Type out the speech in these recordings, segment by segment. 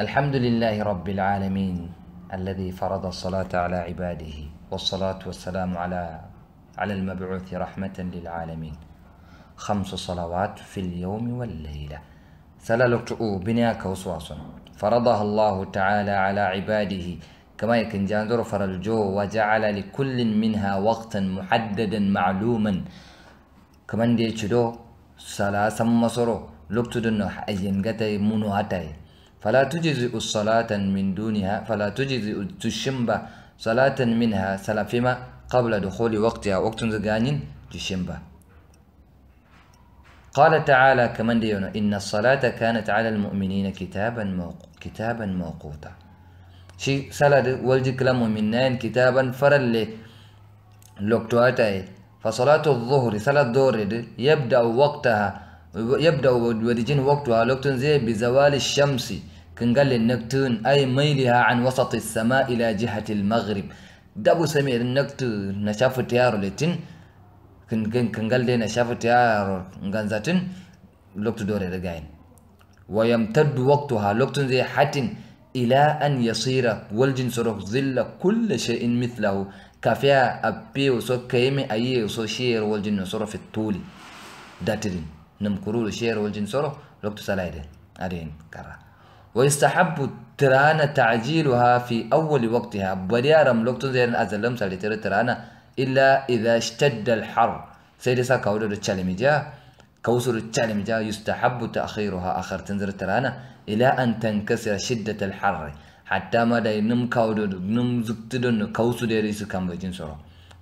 الحمد لله رب العالمين الذي فرض الصلاة على عباده والصلاة والسلام على على المبعوث رحمة للعالمين خمس صلوات في اليوم والليلة سلالك بنياك وصواص فرضها الله تعالى على عباده كما يكن جاندر فرالجو وجعل لكل منها وقتا محددا معلوما كمان دي چدو سلاسا مصرو لبتدنو حأجين غتاي منو هتاي فلا تجزئ الصلاة من دونها فلا تجزئ تشمبا صلاة منها سلفما قبل دخول وقتها وقت زغانين تشمبا قال تعالى كمان ديونا إن الصلاة كانت على المؤمنين كتابا موق... كتابا موقوتا شي صلاة والجك مؤمنين كتابا فرل لوكتواتا فصلاة الظهر صلاة الظهر يبدأ وقتها يبدأ ودجين وقتها لوكتن زي بزوال الشمس كان النكتون أي ميلها عن وسط السماء إلى جهة المغرب دابو سمير النكتون نشاف تيارو لتن كان دي نشاف تيارو نغانزاتن لوكتو دوري رجعين ويمتد وقتها لوكتون زي حتن إلى أن يصير والجن صرخ ظل كل شيء مثله كافيا أبي وصو كيمي أي وصو شير والجن سرق في الطول داتلين نمكرول شير والجن سرق لوكتو سلايدين أدين كرا ويستحب ترانا تعجيلها في أول وقتها بريارم لوقتون زين أزلم سالتر ترانا إلا إذا اشتد الحر سيرسا كودو تشالمجا كوسر تشالمجا يستحب تأخيرها آخر تنزر ترانا إلى أن تنكسر شدة الحر حتى ما دا نم كودو نم زبتدن كوسو ديريس كم بجين سورو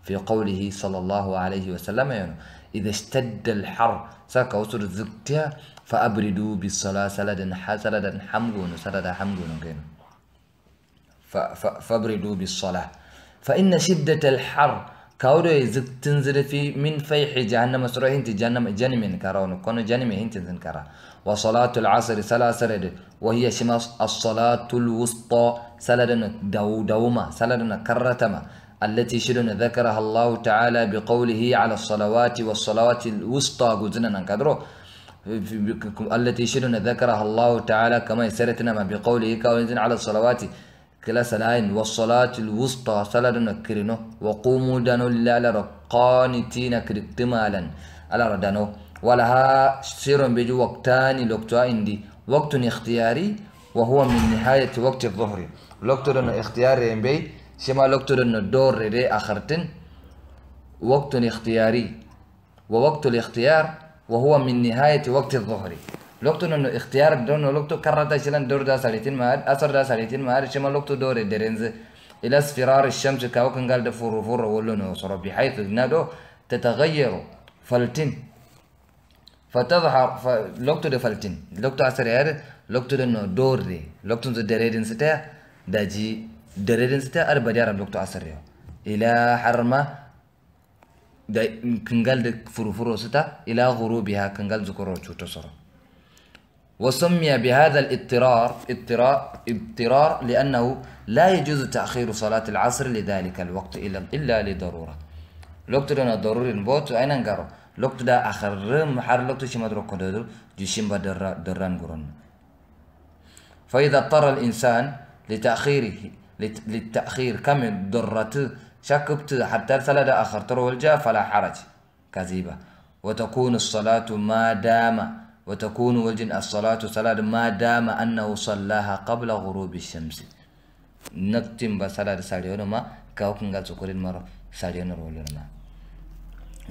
في قوله صلى الله عليه وسلم يعني إذا اشتد الحر ساكوسر زكتيا فأبردو بالصلاة سلدا سلدا حمدون سلدا حمقون كين فأبردو بالصلاة فإن شدة الحر كاورو زك تنزل في من فيح جهنم سرو هنت جهنم جنم يعني كارون كون جنم هنت زن كرا وصلاة العصر سلا سرد وهي شمس الصلاة الوسطى سلدن دو دوما سلدن كرتما التي شلون ذكرها الله تعالى بقوله على الصلوات والصلوات الوسطى جزنا كدرو التي يشيرون ذكرها الله تعالى كما يسرتنا ما بقوله كونزن على الصلوات كلا سلاين والصلاة الوسطى صلاة كرنو وقوموا دانو لالا رقانتين كرتمالا على ردانو ولها سير بجو وقتان لوقتها عندي وقت اختياري وهو من نهاية وقت الظهر لوقت اختياري بي شما لوقت دور ري آخرتن وقت اختياري ووقت الاختيار وهو من نهاية وقت الظهر لقطن انه اختيار دون لقطو كررت شلن دور دا سالتين ما اثر دا سالتين مهد شما لقطو دور درنز الى اصفرار الشمس كاوكن قال دفور فور ولون صرف بحيث نادو تتغير فلتين فتظهر ف... لقطو فلتين لقطو اثر يار لقطو دنو دور دي لقطو دو دريدن ستا داجي دريدن ستا اربع ديار لقطو اثر الى حرمه da فروفرو ستا إلى غروبها ila ghurubiha kingal zukuro وسمي بهذا الاضطرار اضطرار اضطرار لأنه لا يجوز تأخير صلاة العصر لذلك الوقت إلا إلا لضرورة الوقت دون ضروري نبوت أين نقرأ الوقت دا آخر محر الوقت شما دروك دور جشم بدر دران قرن فإذا اضطر الإنسان لتأخيره للتأخير كم ضرته شكبت حتى آخر أخرتره الجا فلا حرج كذيبة وتكون الصلاة ما دام وتكون وجن الصلاة صلاة ما دام أنه صلاها قبل غروب الشمس نكتم بصلاة ساليون ما قال سكر مرة ساليون رولون ما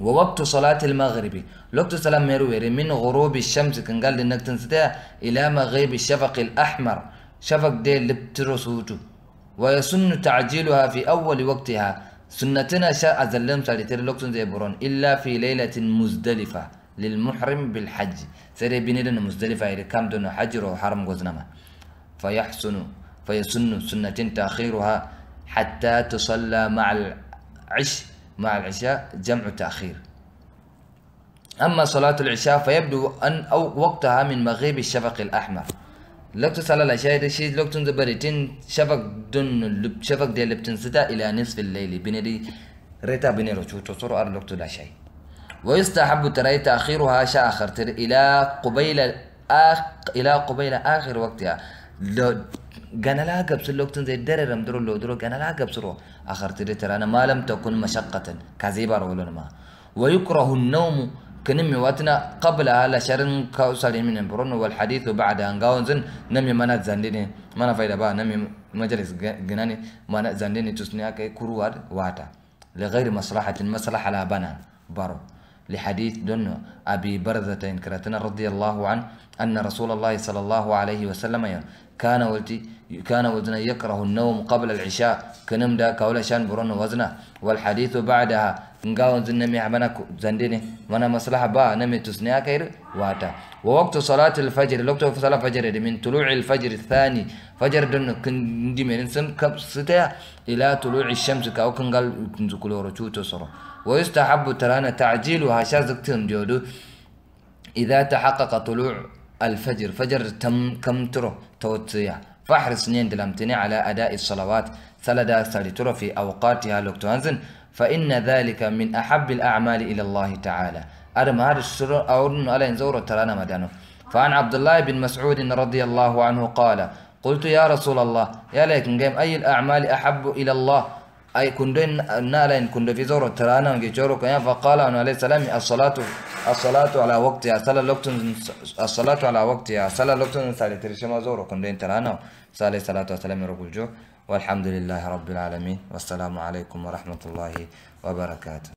ووقت صلاة المغرب لوقت سلام مروري من غروب الشمس كنقال لنكتن ستاء إلى مغيب الشفق الأحمر شفق دي لبترو ويسن تعجيلها في أول وقتها سنتنا شاء زلم ساليتر لوكسون زي برون إلا في ليلة مزدلفة للمحرم بالحج سيري بنيدن مزدلفة إلى كام دون حجر وحرم غزنما فيحسن فيسن سنة تأخيرها حتى تصلى مع العش مع العشاء جمع تأخير أما صلاة العشاء فيبدو أن أو وقتها من مغيب الشفق الأحمر لقت سالا لا ده شي لقت عند بريتين شفق دون لب شفق ده لبتن ستا إلى نصف الليل بنري ريتا بنيرو شو تصور أر لا شاي ويستحب ترى تأخيرها شا آخر تر إلى قبيل آخ إلى قبيل آخر وقتها لو كان لا قبس لوكتن زي دررم درو لو درو كان لا قبسرو آخر تر ترى أنا ما لم تكن مشقة كازيبر ولا ما ويكره النوم كنمي واتنا قبل على شرن كوسالي من برونو والحديث بعد أن جاونزن نمي منا زانديني منا فايدا با نمي مجلس جناني منا زانديني تسنيا كي كروار واتا لغير مصلحة المصلحة لا بنا برو لحديث دون أبي برزتين إن كرتنا رضي الله عنه أن رسول الله صلى الله عليه وسلم كان ولتي كان وزنا يكره النوم قبل العشاء كنم دا كولا شان برون وزنا والحديث بعدها نقاون زنمي عمنا زندني منا مصلحة با نمي تسنيا كير واتا ووقت صلاة الفجر لوقت صلاة الفجر من طلوع الفجر الثاني فجر دن كندي من سم كب ستة إلى طلوع الشمس كاو كنقال كنزكولو رجو تصرو ويستحب ترانا تعجيل شازك جودو إذا تحقق طلوع الفجر فجر تم كم ترى توتيا فاحرص نين دلمتني على أداء الصلوات ثلاثة ثالثرة في أوقاتها لكتوانزن فإن ذلك من أحب الأعمال إلى الله تعالى أرم هذا السر أورن على إنزور ترانا مدانه فعن عبد الله بن مسعود رضي الله عنه قال قلت يا رسول الله يا لكن جيم أي الأعمال أحب إلى الله أي كندو نالا إن كندو في زورو ترانا إن جورو كيا فقال أن عليه السلام الصلاة الصلاة على وقتها صلاة لوقتن الصلاة على وقتها صلاة لوقتن سالي ترشما زورو كندو ترانا صلى الصلاة والسلام رب الجو والحمد لله رب العالمين والسلام عليكم ورحمة الله وبركاته